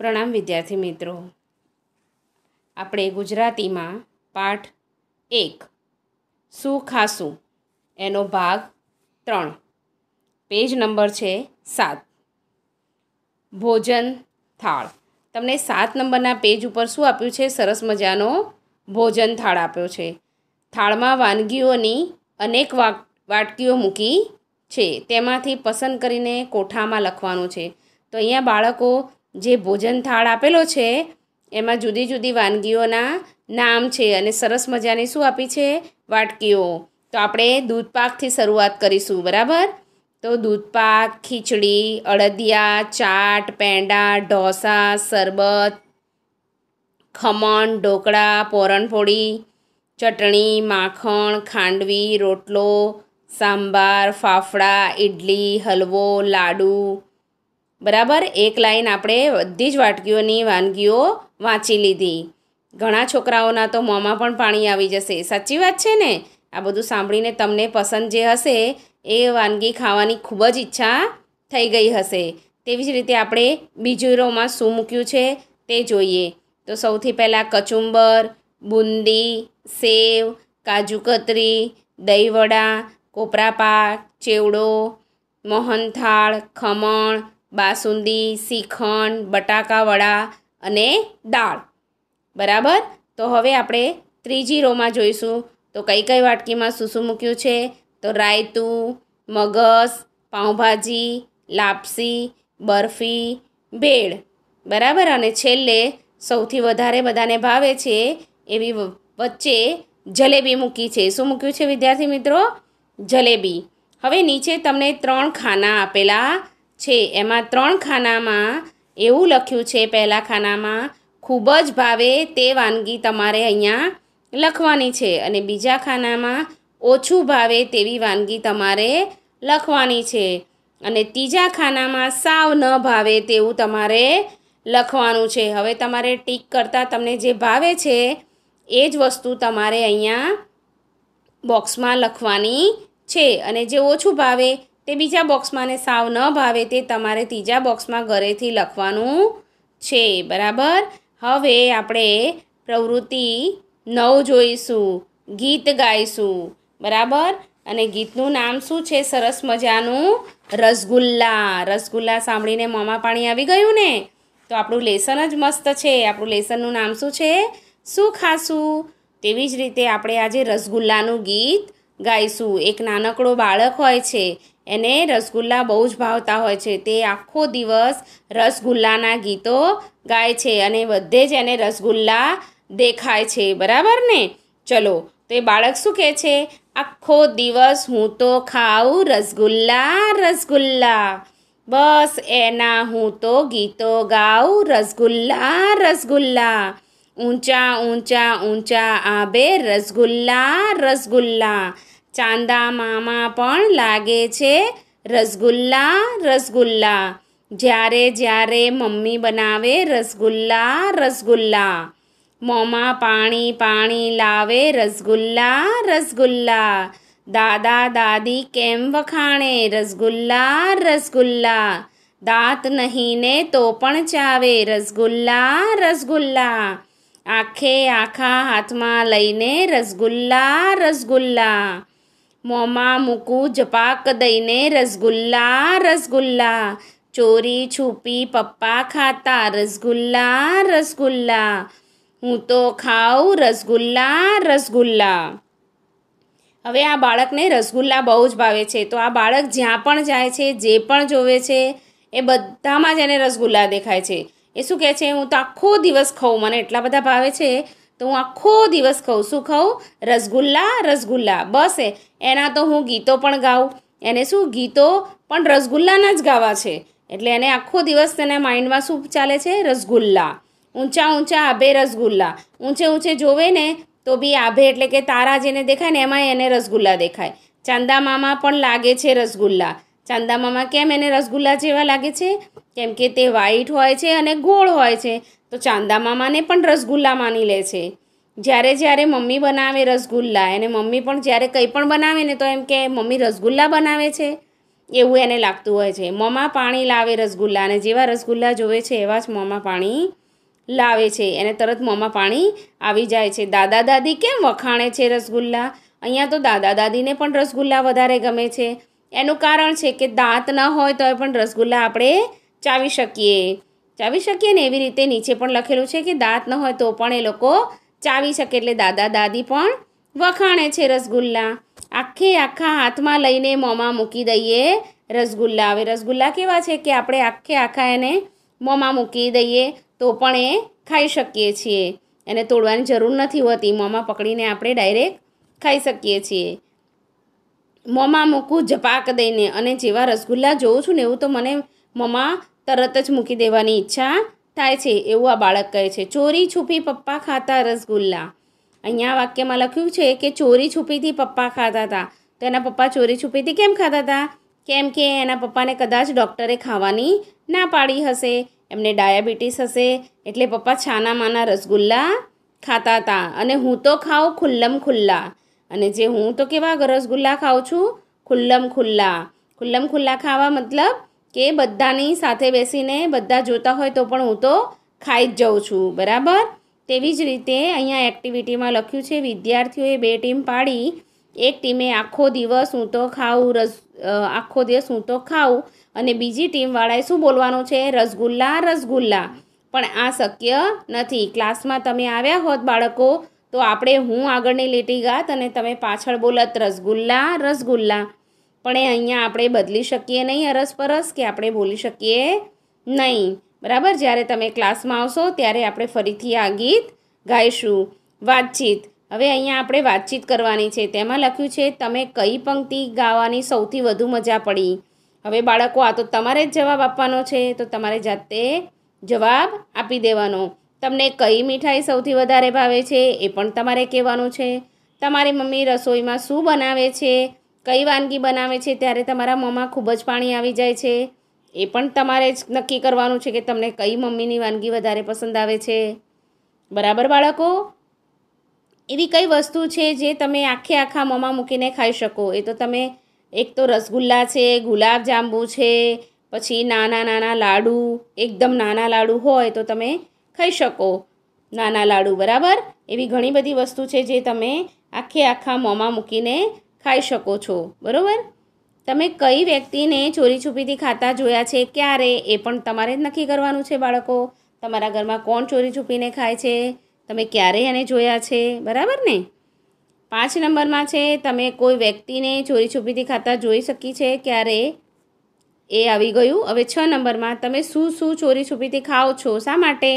પ્રણામ વિદ્યાર્થી મિત્રો આપણે ગુજરાતીમાં પાઠ એક શું ખાશું એનો ભાગ ત્રણ પેજ નંબર છે સાત ભોજન થાળ તમને સાત નંબરના પેજ ઉપર શું આપ્યું છે સરસ મજાનો ભોજન થાળ આપ્યો છે થાળમાં વાનગીઓની અનેક વાટકીઓ મૂકી છે તેમાંથી પસંદ કરીને કોઠામાં લખવાનું છે તો અહીંયા બાળકો જે ભોજન થાળ આપેલો છે એમાં જુદી જુદી વાનગીઓના નામ છે અને સરસ મજાની શું આપી છે વાટકીઓ તો આપણે દૂધપાકથી શરૂઆત કરીશું બરાબર તો દૂધપાક ખીચડી અડદિયા ચાટ પેંડા ઢોસા શરબત ખમણ ઢોકળા પોરણપોળી ચટણી માખણ ખાંડવી રોટલો સાંભાર ફાફડા ઇડલી હલવો લાડુ બરાબર એક લાઈન આપણે બધી જ વાટકીઓની વાનગીઓ વાંચી લીધી ઘણા છોકરાઓના તો મોંમાં પણ પાણી આવી જશે સાચી વાત છે ને આ બધું સાંભળીને તમને પસંદ જે હશે એ વાનગી ખાવાની ખૂબ જ ઈચ્છા થઈ ગઈ હશે તેવી જ રીતે આપણે બીજું રોમાં શું મૂક્યું છે તે જોઈએ તો સૌથી પહેલાં કચુંબર બુંદી સેવ કાજુ કતરી દહીંવડા વડા કોપરા પાક ચેવડો મોહનથાળ ખમણ બાસુંદી શ્રીખંડ બટાકાવડા અને દાળ બરાબર તો હવે આપણે ત્રીજી રોમાં જોઈશું તો કઈ કઈ વાટકીમાં શું શું મૂક્યું છે તો રાયતું મગસ પાઉંભાજી લાપસી બરફી ભેળ બરાબર અને છેલ્લે સૌથી વધારે બધાને ભાવે છે એવી વચ્ચે જલેબી મૂકી છે શું મૂક્યું છે વિદ્યાર્થી મિત્રો જલેબી હવે નીચે તમને ત્રણ ખાના આપેલા છે એમાં ત્રણ ખાનામાં એવું લખ્યું છે પહેલાં ખાનામાં ખૂબ જ ભાવે તે વાનગી તમારે અહીંયા લખવાની છે અને બીજા ખાનામાં ઓછું ભાવે તેવી વાનગી તમારે લખવાની છે અને ત્રીજા ખાનામાં સાવ ન ભાવે તેવું તમારે લખવાનું છે હવે તમારે ટીક કરતાં તમને જે ભાવે છે એ જ વસ્તુ તમારે અહીંયા બોક્સમાં લખવાની છે અને જે ઓછું ભાવે તે બીજા બોક્સમાં ને સાવ ન ભાવે તે તમારે ત્રીજા બોક્સમાં ઘરેથી લખવાનું છે બરાબર હવે આપણે પ્રવૃત્તિ નવ જોઈશું ગીત ગાઈશું બરાબર અને ગીતનું નામ શું છે સરસ મજાનું રસગુલ્લા રસગુલ્લા સાંભળીને મોંમાં પાણી આવી ગયું ને તો આપણું લેસન જ મસ્ત છે આપણું લેસનનું નામ શું છે શું ખાશું તેવી જ રીતે આપણે આજે રસગુલ્લાનું ગીત ગાઈશું એક નાનકડો બાળક હોય છે એને રસગુલ્લા બહુ જ ભાવતા હોય છે તે આખો દિવસ રસગુલ્લાના ગીતો ગાય છે અને બધે જ એને રસગુલ્લા દેખાય છે બરાબર ને ચલો તો એ બાળક શું કહે છે આખો દિવસ હું તો ખાઉં રસગુલ્લા રસગુલ્લા બસ એના હું તો ગીતો ગાઉં રસગુલ્લા રસગુલ્લા ઊંચા ઊંચા ઊંચા આબે રસગુલ્લા રસગુલ્લા ચાંદા મામા પણ લાગે છે રસગુલ્લા રસગુલ્લા જ્યારે જ્યારે મમ્મી બનાવે રસગુલ્લા રસગુલ્લા મોમાં પાણી પાણી લાવે રસગુલ્લા રસગુલ્લા દાદા દાદી કેમ વખાણે રસગુલ્લા રસગુલ્લા દાંત નહીં ને તો પણ ચાવે રસગુલ્લા રસગુલ્લા આખે આખા હાથમાં લઈને રસગુલ્લા રસગુલ્લા મોંમાં મૂકું જપાક દઈને રસગુલ્લા રસગુલ્લા ચોરી છુપી પપ્પા ખાતા રસગુલ્લા રસગુલ્લા હું તો ખાઉં રસગુલ્લા રસગુલ્લા હવે આ બાળકને રસગુલ્લા બહુ જ ભાવે છે તો આ બાળક જ્યાં પણ જાય છે જે પણ જોવે છે એ બધામાં જ એને રસગુલ્લા દેખાય છે એ શું કહે છે હું તો આખો દિવસ ખાઉં મને એટલા બધા ભાવે છે તો હું આખો દિવસ ખાઉં શું ખાઉં રસગુલ્લા રસગુલ્લા બસ એના તો હું ગીતો પણ ગાઉં એને શું ગીતો પણ રસગુલ્લાના જ ગાવા છે એટલે એને આખો દિવસ તેના માઇન્ડમાં શું ચાલે છે રસગુલ્લા ઊંચા ઊંચા આભે રસગુલ્લા ઊંચે ઊંચે જોવે ને તો બી આભે એટલે કે તારા જેને દેખાય ને એમાંય એને રસગુલ્લા દેખાય ચાંદા મામા પણ લાગે છે રસગુલ્લા ચાંદા મામા કેમ એને રસગુલ્લા જેવા લાગે છે કેમ કે તે વ્હાઈટ હોય છે અને ગોળ હોય છે તો ચાંદા મામાને પણ રસગુલ્લા માની લે છે જ્યારે જ્યારે મમ્મી બનાવે રસગુલ્લા એને મમ્મી પણ જ્યારે કંઈ પણ બનાવે ને તો એમ કે મમ્મી રસગુલ્લા બનાવે છે એવું એને લાગતું હોય છે મોંમાં પાણી લાવે રસગુલ્લા અને જેવા રસગુલ્લા જોવે છે એવા જ મોંમાં પાણી લાવે છે એને તરત મોંમાં પાણી આવી જાય છે દાદા દાદી કેમ વખાણે છે રસગુલ્લા અહીંયા તો દાદા દાદીને પણ રસગુલ્લા વધારે ગમે છે એનું કારણ છે કે દાંત ન હોય તો પણ રસગુલ્લા આપણે ચાવી શકીએ ચાવી શકીએ ને એવી રીતે નીચે પણ લખેલું છે કે દાંત ન હોય તો પણ એ લોકો ચાવી શકે એટલે દાદા દાદી પણ વખાણે છે રસગુલ્લા આખે આખા હાથમાં લઈને મોંમાં મૂકી દઈએ રસગુલ્લા હવે રસગુલ્લા કેવા છે કે આપણે આખે આખા એને મોંમાં મૂકી દઈએ તો પણ એ ખાઈ શકીએ છીએ એને તોડવાની જરૂર નથી હોતી મોંમાં પકડીને આપણે ડાયરેક્ટ ખાઈ શકીએ છીએ મોંમાં મૂકું જપાક દઈને અને જેવા રસગુલ્લા જોઉં છું ને એવું તો મને મોંમાં તરત જ મૂકી દેવાની ઈચ્છા થાય છે એવું આ બાળક કહે છે ચોરી છુપી પપ્પા ખાતા રસગુલ્લા અહીંયા વાક્યમાં લખ્યું છે કે ચોરી છુપીથી પપ્પા ખાતા હતા તો એના પપ્પા ચોરી છુપીથી કેમ ખાતા હતા કેમ કે એના પપ્પાને કદાચ ડૉક્ટરે ખાવાની ના પાડી હશે એમને ડાયાબિટીસ હશે એટલે પપ્પા છાનામાના રસગુલ્લા ખાતા હતા અને હું તો ખાઉં ખુલ્લમ ખુલ્લા અને જે હું તો કેવા રસગુલ્લા ખાઉં છું ખુલ્લમ ખુલ્લા ખુલ્લમ ખુલ્લા ખાવા મતલબ કે બધાની સાથે બેસીને બધા જોતા હોય તો પણ હું તો ખાઈ જ જાઉં છું બરાબર તેવી જ રીતે અહીંયા એક્ટિવિટીમાં લખ્યું છે વિદ્યાર્થીઓએ બે ટીમ પાડી એક ટીમે આખો દિવસ હું તો ખાઉં રસ આખો દિવસ હું તો ખાઉં અને બીજી ટીમવાળાએ શું બોલવાનું છે રસગુલ્લા રસગુલ્લા પણ આ શક્ય નથી ક્લાસમાં તમે આવ્યા હોત બાળકો તો આપણે હું આગળની લીટી ગાત અને તમે પાછળ બોલત રસગુલ્લા રસગુલ્લા પણ એ અહીંયા આપણે બદલી શકીએ નહીં અરસપરસ કે આપણે બોલી શકીએ નહીં બરાબર જ્યારે તમે ક્લાસમાં આવશો ત્યારે આપણે ફરીથી આ ગીત ગાઈશું વાતચીત હવે અહીંયા આપણે વાતચીત કરવાની છે તેમાં લખ્યું છે તમે કઈ પંક્તિ ગાવાની સૌથી વધુ મજા પડી હવે બાળકો આ તો તમારે જ જવાબ આપવાનો છે તો તમારે જાતે જવાબ આપી દેવાનો તમને કઈ મીઠાઈ સૌથી વધારે ભાવે છે એ પણ તમારે કહેવાનું છે તમારી મમ્મી રસોઈમાં શું બનાવે છે કઈ વાનગી બનાવે છે ત્યારે તમારા મોંમાં ખૂબ જ પાણી આવી જાય છે એ પણ તમારે જ નક્કી કરવાનું છે કે તમને કઈ મમ્મીની વાનગી વધારે પસંદ આવે છે બરાબર બાળકો એવી કઈ વસ્તુ છે જે તમે આખે આખા મોંમાં મૂકીને ખાઈ શકો એ તો તમે એક તો રસગુલ્લા છે ગુલાબજાંબુ છે પછી નાના નાના લાડુ એકદમ નાના લાડુ હોય તો તમે ખાઈ શકો નાના લાડુ બરાબર એવી ઘણી બધી વસ્તુ છે જે તમે આખે આખા મોંમાં મૂકીને ખાઈ શકો છો બરાબર તમે કઈ વ્યક્તિને ચોરી છુપીથી ખાતા જોયા છે ક્યારે એ પણ તમારે જ નક્કી કરવાનું છે બાળકો તમારા ઘરમાં કોણ ચોરી છુપીને ખાય છે તમે ક્યારે એને જોયા છે બરાબર ને પાંચ નંબરમાં છે તમે કોઈ વ્યક્તિને ચોરી છુપીથી ખાતા જોઈ શકી છે ક્યારે એ આવી ગયું હવે છ નંબરમાં તમે શું શું ચોરી છુપીથી ખાઓ છો શા માટે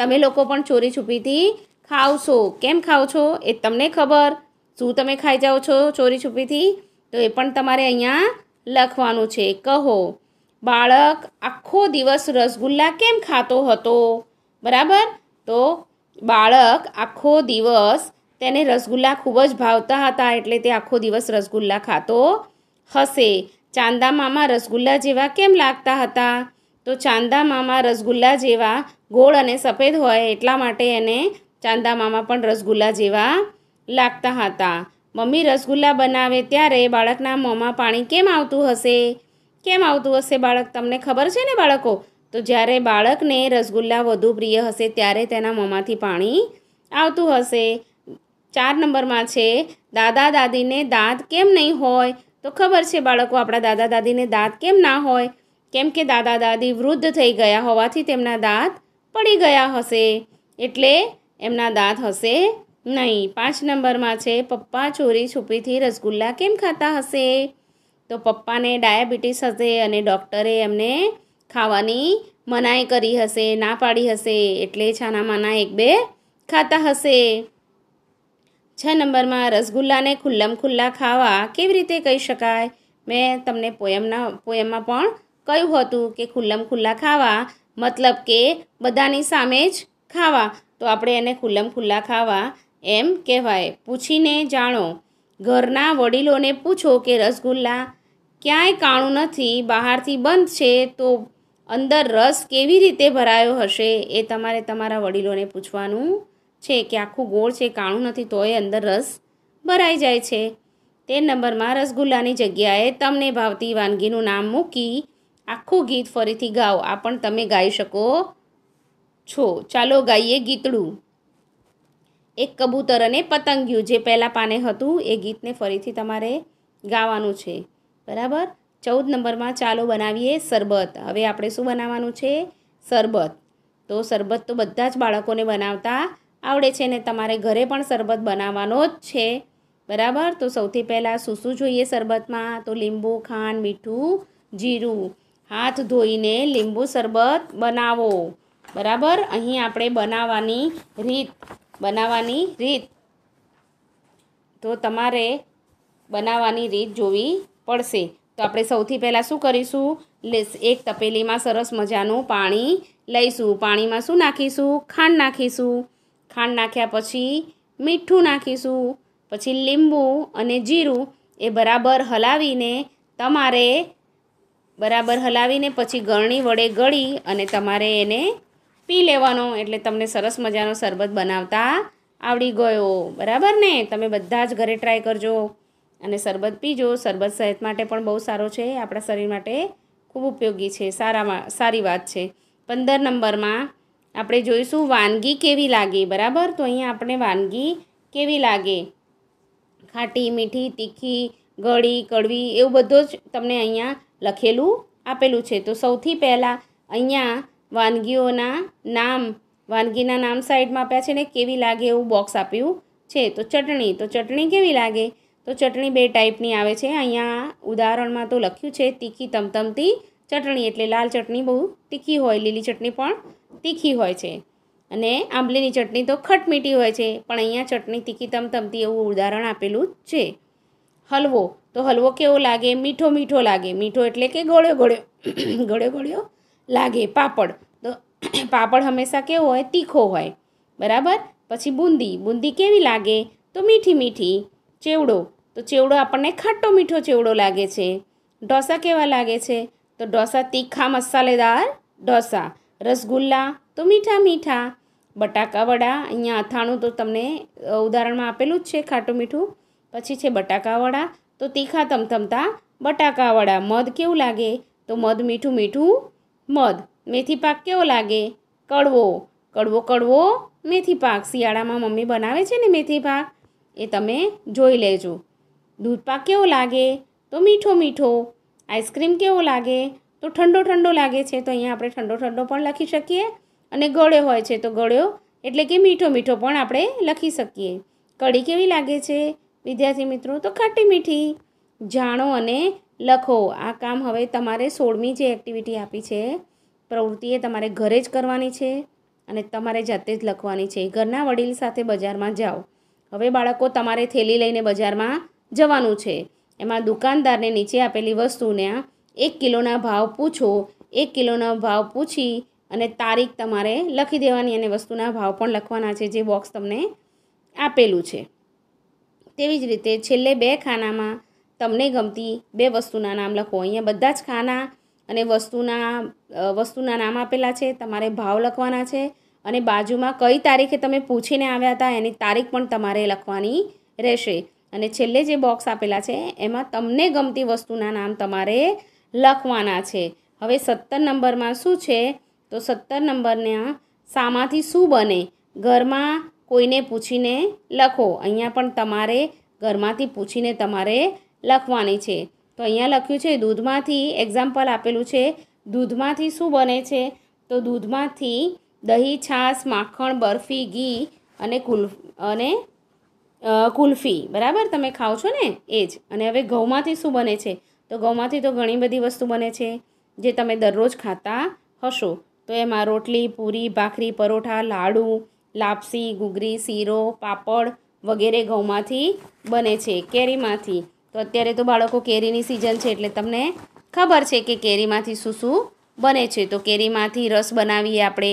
તમે લોકો પણ ચોરી છુપીથી ખાવશો કેમ ખાઓ છો એ તમને ખબર શું તમે ખાઈ જાઓ છો ચોરી છુપીથી તો એ પણ તમારે અહીંયા લખવાનું છે કહો બાળક આખો દિવસ રસગુલ્લા કેમ ખાતો હતો બરાબર તો બાળક આખો દિવસ તેને રસગુલ્લા ખૂબ જ ભાવતા હતા એટલે તે આખો દિવસ રસગુલ્લા ખાતો હશે ચાંદા મામા રસગુલ્લા જેવા કેમ લાગતા હતા તો ચાંદા મામા રસગુલ્લા જેવા ગોળ અને સફેદ હોય એટલા માટે એને ચાંદા મામા પણ રસગુલ્લા જેવા લાગતા હતા મમ્મી રસગુલ્લા બનાવે ત્યારે બાળકના મોંમાં પાણી કેમ આવતું હશે કેમ આવતું હશે બાળક તમને ખબર છે ને બાળકો તો જ્યારે બાળકને રસગુલ્લા વધુ પ્રિય હશે ત્યારે તેના મોંમાંથી પાણી આવતું હશે ચાર નંબરમાં છે દાદા દાદીને દાંત કેમ નહીં હોય તો ખબર છે બાળકો આપણા દાદા દાદીને દાંત કેમ ના હોય કેમ કે દાદા દાદી વૃદ્ધ થઈ ગયા હોવાથી તેમના દાંત પડી ગયા હશે એટલે એમના દાંત હશે નહીં પાંચ નંબરમાં છે પપ્પા ચોરી છુપીથી રસગુલ્લા કેમ ખાતા હશે તો પપ્પાને ડાયાબિટીસ હશે અને ડૉક્ટરે એમને ખાવાની મનાઈ કરી હશે ના પાડી હશે એટલે છાનામાના એક બે ખાતા હશે છ નંબરમાં રસગુલ્લાને ખુલ્લમ ખુલ્લા ખાવા કેવી રીતે કહી શકાય મેં તમને પોયમના પોયમમાં પણ કહ્યું હતું કે ખુલ્લમ ખુલ્લા ખાવા મતલબ કે બધાની સામે જ ખાવા તો આપણે એને ખુલ્લમ ખુલ્લા ખાવા એમ કહેવાય પૂછીને જાણો ઘરના વડીલોને પૂછો કે રસગુલ્લા ક્યાંય કાણું નથી બહારથી બંધ છે તો અંદર રસ કેવી રીતે ભરાયો હશે એ તમારે તમારા વડીલોને પૂછવાનું છે કે આખું ગોળ છે કાણું નથી તોય અંદર રસ ભરાઈ જાય છે તે નંબરમાં રસગુલ્લાની જગ્યાએ તમને ભાવતી વાનગીનું નામ મૂકી આખું ગીત ફરીથી ગાઓ આ પણ તમે ગાઈ શકો છો ચાલો ગાઈએ ગીતડું એક કબૂતર અને પતંગિયું જે પહેલાં પાને હતું એ ગીતને ફરીથી તમારે ગાવાનું છે બરાબર ચૌદ નંબરમાં ચાલો બનાવીએ શરબત હવે આપણે શું બનાવવાનું છે શરબત તો શરબત તો બધા જ બાળકોને બનાવતા આવડે છે ને તમારે ઘરે પણ શરબત બનાવવાનો જ છે બરાબર તો સૌથી પહેલાં શું શું જોઈએ શરબતમાં તો લીંબુ ખાંડ મીઠું જીરું હાથ ધોઈને લીંબુ શરબત બનાવો બરાબર અહીં આપણે બનાવવાની રીત બનાવવાની રીત તો તમારે બનાવવાની રીત જોવી પડશે તો આપણે સૌથી પહેલાં શું કરીશું એક તપેલીમાં સરસ મજાનું પાણી લઈશું પાણીમાં શું નાખીશું ખાંડ નાખીશું ખાંડ નાખ્યા પછી મીઠું નાખીશું પછી લીંબુ અને જીરું એ બરાબર હલાવીને તમારે બરાબર હલાવીને પછી ગળણી વડે ગળી અને તમારે એને પી લેવાનો એટલે તમને સરસ મજાનો શરબત બનાવતા આવડી ગયો બરાબર ને તમે બધા જ ઘરે ટ્રાય કરજો અને શરબત પીજો શરબત સહેત માટે પણ બહુ સારો છે આપણા શરીર માટે ખૂબ ઉપયોગી છે સારામાં સારી વાત છે પંદર નંબરમાં આપણે જોઈશું વાનગી કેવી લાગે બરાબર તો અહીંયા આપણે વાનગી કેવી લાગે ખાટી મીઠી તીખી ગળી કડવી એવું બધું જ તમને અહીંયા લખેલું આપેલું છે તો સૌથી પહેલાં અહીંયા વાનગીઓના નામ વાનગીના નામ સાઈડમાં આપ્યા છે ને કેવી લાગે એવું બોક્સ આપ્યું છે તો ચટણી તો ચટણી કેવી લાગે તો ચટણી બે ટાઈપની આવે છે અહીંયા ઉદાહરણમાં તો લખ્યું છે તીખી તમતમતી ચટણી એટલે લાલ ચટણી બહુ તીખી હોય લીલી ચટણી પણ તીખી હોય છે અને આંબલીની ચટણી તો ખટમીઠી હોય છે પણ અહીંયા ચટણી તીખી તમતમતી એવું ઉદાહરણ આપેલું છે હલવો તો હલવો કેવો લાગે મીઠો મીઠો લાગે મીઠો એટલે કે ગળ્યો ગળ્યો ગળ્યો ગળ્યો લાગે પાપડ પાપડ હંમેશા કેવો હોય તીખો હોય બરાબર પછી બુંદી બુંદી કેવી લાગે તો મીઠી મીઠી ચેવડો તો ચેવડો આપણને ખાટો મીઠો ચેવડો લાગે છે ઢોસા કેવા લાગે છે તો ઢોસા તીખા મસાલેદાર ઢોસા રસગુલ્લા તો મીઠા મીઠા બટાકા વડા અહીંયા અથાણું તો તમને ઉદાહરણમાં આપેલું જ છે ખાટું મીઠું પછી છે બટાકા વડા તો તીખા તમતમતા બટાકા વડા મધ કેવું લાગે તો મધ મીઠું મીઠું મધ મેથી પાક કેવો લાગે કડવો કડવો કડવો મેથી પાક શિયાળામાં મમ્મી બનાવે છે ને મેથી પાક એ તમે જોઈ લેજો દૂધ પાક કેવો લાગે તો મીઠો મીઠો આઈસ્ક્રીમ કેવો લાગે તો ઠંડો ઠંડો લાગે છે તો અહીંયા આપણે ઠંડો ઠંડો પણ લખી શકીએ અને ગળ્યો હોય છે તો ગળ્યો એટલે કે મીઠો મીઠો પણ આપણે લખી શકીએ કઢી કેવી લાગે છે વિદ્યાર્થી મિત્રો તો ખાટી મીઠી જાણો અને લખો આ કામ હવે તમારે સોળમી જે એક્ટિવિટી આપી છે પ્રવૃત્તિ એ તમારે ઘરે જ કરવાની છે અને તમારે જાતે જ લખવાની છે ઘરના વડીલ સાથે બજારમાં જાઓ હવે બાળકો તમારે થેલી લઈને બજારમાં જવાનું છે એમાં દુકાનદારને નીચે આપેલી વસ્તુને એક કિલોના ભાવ પૂછો એક કિલોના ભાવ પૂછી અને તારીખ તમારે લખી દેવાની અને વસ્તુના ભાવ પણ લખવાના છે જે બોક્સ તમને આપેલું છે તેવી જ રીતે છેલ્લે બે ખાનામાં તમને ગમતી બે વસ્તુના નામ લખો અહીંયા બધા જ ખાના અને વસ્તુના વસ્તુના નામ આપેલા છે તમારે ભાવ લખવાના છે અને બાજુમાં કઈ તારીખે તમે પૂછીને આવ્યા હતા એની તારીખ પણ તમારે લખવાની રહેશે અને છેલ્લે જે બોક્સ આપેલા છે એમાં તમને ગમતી વસ્તુના નામ તમારે લખવાના છે હવે સત્તર નંબરમાં શું છે તો સત્તર નંબરના શામાંથી શું બને ઘરમાં કોઈને પૂછીને લખો અહીંયા પણ તમારે ઘરમાંથી પૂછીને તમારે લખવાની છે તો અહીંયા લખ્યું છે દૂધમાંથી એક્ઝામ્પલ આપેલું છે દૂધમાંથી શું બને છે તો દૂધમાંથી દહીં છાશ માખણ બરફી ઘી અને કુલ્ફ અને કુલ્ફી બરાબર તમે ખાઓ છો ને એ જ અને હવે ઘઉંમાંથી શું બને છે તો ઘઉંમાંથી તો ઘણી બધી વસ્તુ બને છે જે તમે દરરોજ ખાતા હશો તો એમાં રોટલી પૂરી ભાખરી પરોઠા લાડુ લાપસી ગુગરી શીરો પાપડ વગેરે ઘઉંમાંથી બને છે કેરીમાંથી તો અત્યારે તો બાળકો કેરીની સિઝન છે એટલે તમને ખબર છે કે કેરીમાંથી શું શું બને છે તો કેરીમાંથી રસ બનાવીએ આપણે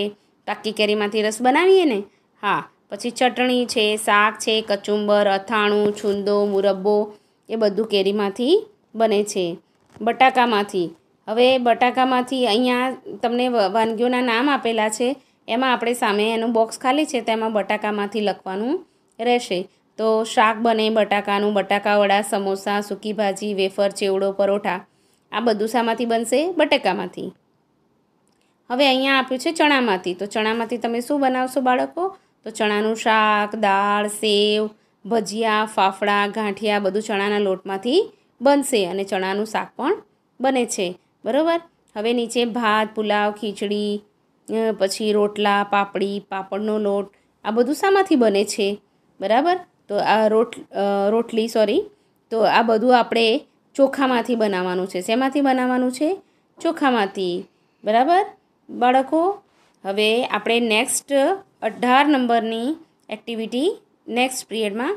પાકી કેરીમાંથી રસ બનાવીએ ને હા પછી ચટણી છે શાક છે કચુંબર અથાણું છુંદો મુરબ્બો એ બધું કેરીમાંથી બને છે બટાકામાંથી હવે બટાકામાંથી અહીંયા તમને વાનગીઓના નામ આપેલા છે એમાં આપણે સામે એનું બોક્સ ખાલી છે તેમાં બટાકામાંથી લખવાનું રહેશે તો શાક બને બટાકાનું બટાકાવડા સમોસા સૂકી ભાજી વેફર ચેવડો પરોઠા આ બધું શામાંથી બનશે બટેકામાંથી હવે અહીંયા આપ્યું છે ચણામાંથી તો ચણામાંથી તમે શું બનાવશો બાળકો તો ચણાનું શાક દાળ સેવ ભજીયા ફાફડા ગાંઠિયા બધું ચણાના લોટમાંથી બનશે અને ચણાનું શાક પણ બને છે બરાબર હવે નીચે ભાત પુલાવ ખીચડી પછી રોટલા પાપડી પાપડનો લોટ આ બધું શામાંથી બને છે બરાબર તો આ રોટ રોટલી સોરી તો આ બધું આપણે ચોખામાંથી બનાવવાનું છે શેમાંથી બનાવવાનું છે ચોખામાંથી બરાબર બાળકો હવે આપણે નેક્સ્ટ અઢાર નંબરની એક્ટિવિટી નેક્સ્ટ પિરિયડમાં